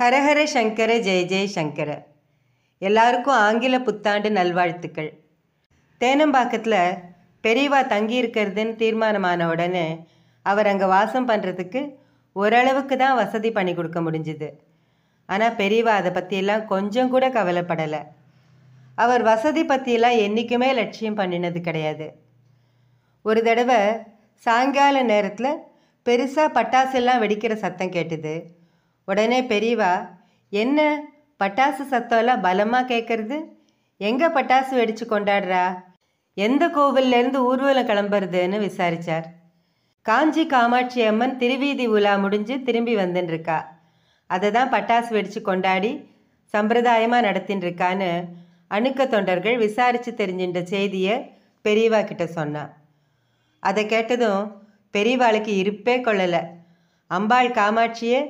ஹரஹர சங்கர ஜெய ஜெய சங்கர எல்லாருக்கும் ஆங்கில புத்தாண்டு நல்வாழ்த்துக்கள் தேனம்பாக்கத்தில் பெரியவா தங்கியிருக்கிறதுன்னு தீர்மானமான உடனே அவர் அங்கே வாசம் பண்ணுறதுக்கு ஓரளவுக்கு தான் வசதி பண்ணி கொடுக்க முடிஞ்சுது ஆனால் பெரியவா அதை பற்றியெல்லாம் கொஞ்சம் கூட கவலைப்படலை அவர் வசதி பற்றியெல்லாம் என்றைக்குமே லட்சியம் பண்ணினது கிடையாது ஒரு தடவை சாயங்கால நேரத்தில் பெருசாக பட்டாசு எல்லாம் வெடிக்கிற சத்தம் கேட்டுது உடனே பெரியவா என்ன பட்டாசு சத்தம்லாம் பலமாக கேட்குறது எங்கே பட்டாசு வெடித்து கொண்டாடுறா எந்த கோவில்லேருந்து ஊர்வலம் கிளம்புறதுன்னு விசாரித்தார் காஞ்சி காமாட்சி அம்மன் திருவீதி உலா முடிஞ்சு திரும்பி வந்துட்டுருக்கா அதை தான் பட்டாசு வெடித்து கொண்டாடி சம்பிரதாயமாக நடத்தின்னு அணுக்க தொண்டர்கள் விசாரித்து தெரிஞ்சின்ற செய்தியை பெரியவா கிட்ட சொன்னான் அதை கேட்டதும் பெரியவாளுக்கு இருப்பே கொள்ளலை அம்பாள் காமாட்சியே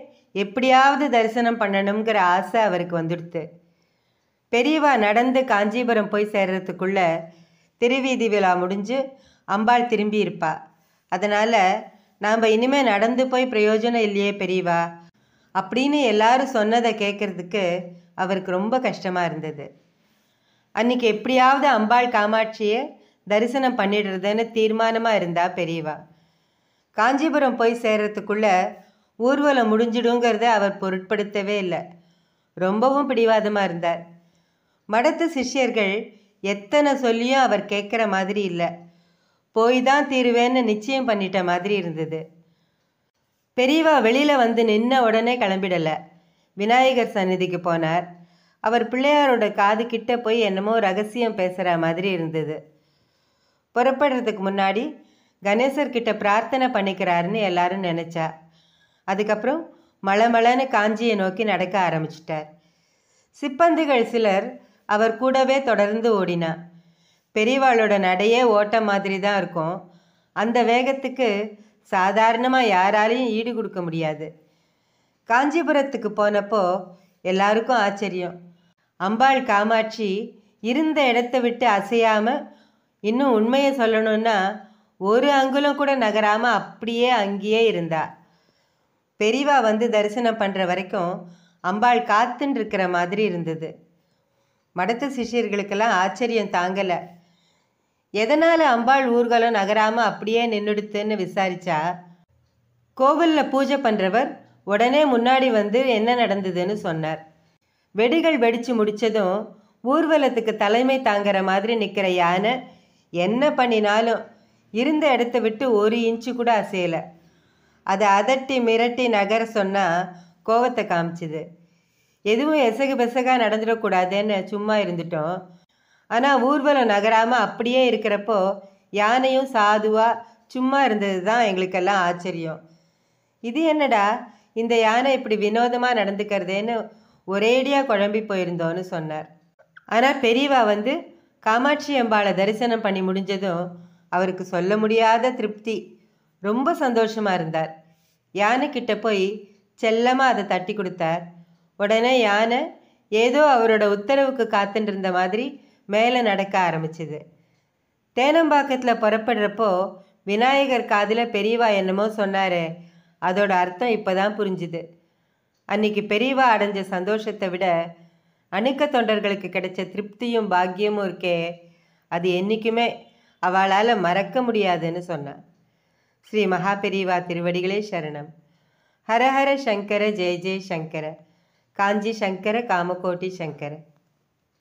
எப்படியாவது தரிசனம் பண்ணணுங்கிற ஆசை அவருக்கு வந்துடுத்து பெரியவா நடந்து காஞ்சிபுரம் போய் சேர்றதுக்குள்ள திருவீதி விழா முடிஞ்சு அம்பாள் திரும்பி இருப்பா அதனால் நாம் இனிமேல் நடந்து போய் பிரயோஜனம் இல்லையே பெரியவா அப்படின்னு எல்லாரும் சொன்னதை கேட்குறதுக்கு அவருக்கு ரொம்ப கஷ்டமாக இருந்தது அன்றைக்கி எப்படியாவது அம்பாள் காமாட்சியை தரிசனம் பண்ணிடுறதுன்னு தீர்மானமாக இருந்தா பெரியவா காஞ்சிபுரம் போய் சேர்கிறதுக்குள்ளே ஊர்வலம் முடிஞ்சிடுங்கிறத அவர் பொருட்படுத்தவே இல்லை ரொம்பவும் பிடிவாதமாக இருந்தார் மடத்து சிஷ்யர்கள் எத்தனை சொல்லியும் அவர் கேட்குற மாதிரி இல்லை போய் தான் தீருவேன்னு நிச்சயம் பண்ணிட்ட மாதிரி இருந்தது பெரியவா வெளியில் வந்து நின்ன உடனே கிளம்பிடலை விநாயகர் சந்நிதிக்கு போனார் அவர் பிள்ளையாரோட காது கிட்ட போய் என்னமோ ரகசியம் பேசுகிற மாதிரி இருந்தது புறப்படுறதுக்கு முன்னாடி கணேசர்கிட்ட பிரார்த்தனை பண்ணிக்கிறாருன்னு எல்லாரும் நினச்சா அதுக்கப்புறம் மளமளன்னு காஞ்சியை நோக்கி நடக்க ஆரம்பிச்சிட்டார் சிப்பந்துகள் சிலர் அவர் கூடவே தொடர்ந்து ஓடினா பெரியவாளோட நடையே ஓட்டம் மாதிரி தான் இருக்கும் அந்த வேகத்துக்கு சாதாரணமாக யாராலையும் ஈடு கொடுக்க முடியாது காஞ்சிபுரத்துக்கு போனப்போ எல்லாருக்கும் ஆச்சரியம் அம்பாள் காமாட்சி இருந்த இடத்த விட்டு அசையாமல் இன்னும் உண்மையை சொல்லணுன்னா ஒரு அங்குலம் கூட நகராமல் அப்படியே அங்கேயே இருந்தாள் பெரிவா வந்து தரிசனம் பண்ணுற வரைக்கும் அம்பாள் காத்துன்னு இருக்கிற மாதிரி இருந்தது மடத்து சிஷியர்களுக்கெல்லாம் ஆச்சரியம் தாங்கலை எதனால் அம்பாள் ஊர்வலம் நகராமல் அப்படியே நின்றுடுத்துன்னு விசாரித்தா கோவிலில் பூஜை பண்ணுறவர் உடனே முன்னாடி வந்து என்ன நடந்ததுன்னு சொன்னார் வெடிகள் வெடித்து முடித்ததும் ஊர்வலத்துக்கு தலைமை தாங்கிற மாதிரி நிற்கிற யானை என்ன பண்ணினாலும் இருந்த இடத்த விட்டு ஒரு இன்ச்சு கூட அசையலை அதை அதட்டி மிரட்டி நகர சொன்னால் கோவத்தை காமிச்சுது எதுவும் எசகு பெசகாக நடந்துடக்கூடாதுன்னு சும்மா இருந்துட்டோம் ஆனால் ஊர்வலம் நகராமல் அப்படியே இருக்கிறப்போ யானையும் சாதுவாக சும்மா இருந்தது தான் எங்களுக்கெல்லாம் ஆச்சரியம் இது என்னடா இந்த யானை இப்படி வினோதமாக நடந்துக்கிறதேன்னு ஒரேடியாக குழம்பி போயிருந்தோன்னு சொன்னார் ஆனால் பெரியவா வந்து காமாட்சி அம்பாளை தரிசனம் பண்ணி முடிஞ்சதும் அவருக்கு சொல்ல முடியாத திருப்தி ரொம்ப சந்தோஷமாக இருந்தார் யானைக்கிட்ட போய் செல்லமாக அதை தட்டி கொடுத்தார் உடனே யானை ஏதோ அவரோட உத்தரவுக்கு காத்துட்டு மாதிரி மேலே நடக்க ஆரம்பிச்சுது தேனம்பாக்கத்தில் புறப்படுறப்போ விநாயகர் காதில் பெரியவா என்னமோ சொன்னாரு அதோட அர்த்தம் இப்போ தான் புரிஞ்சுது அன்னைக்கு பெரியவா அடைஞ்ச சந்தோஷத்தை விட அணுக்க தொண்டர்களுக்கு கிடைச்ச திருப்தியும் பாக்கியமும் இருக்கே அது என்றைக்குமே அவளால் மறக்க முடியாதுன்னு சொன்னான் ശ്രീ മഹാപെരിവ തിരുവടികളെ ശരണം ഹരഹര ശങ്കര ജയ ജയ ശങ്കര കാഞ്ചി ശങ്കര കാമക്കോട്ടി ശങ്കര